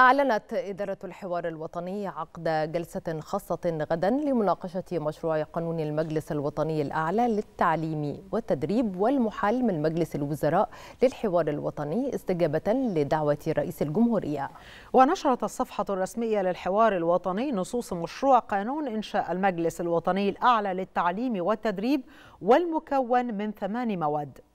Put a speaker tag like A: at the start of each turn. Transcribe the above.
A: أعلنت إدارة الحوار الوطني عقد جلسة خاصة غدا لمناقشة مشروع قانون المجلس الوطني الأعلى للتعليم والتدريب والمحال من مجلس الوزراء للحوار الوطني استجابة لدعوة رئيس الجمهورية.
B: ونشرت الصفحة الرسمية للحوار الوطني نصوص مشروع قانون إنشاء المجلس الوطني الأعلى للتعليم والتدريب والمكون من ثمان مواد.